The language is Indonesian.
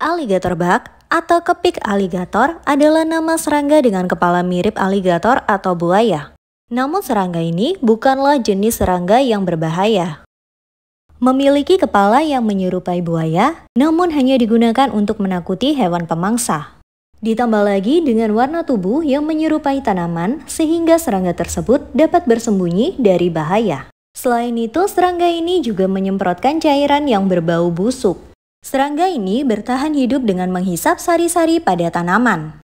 Alligator bug atau kepik aligator adalah nama serangga dengan kepala mirip aligator atau buaya. Namun serangga ini bukanlah jenis serangga yang berbahaya. Memiliki kepala yang menyerupai buaya, namun hanya digunakan untuk menakuti hewan pemangsa. Ditambah lagi dengan warna tubuh yang menyerupai tanaman sehingga serangga tersebut dapat bersembunyi dari bahaya. Selain itu, serangga ini juga menyemprotkan cairan yang berbau busuk. Serangga ini bertahan hidup dengan menghisap sari-sari pada tanaman.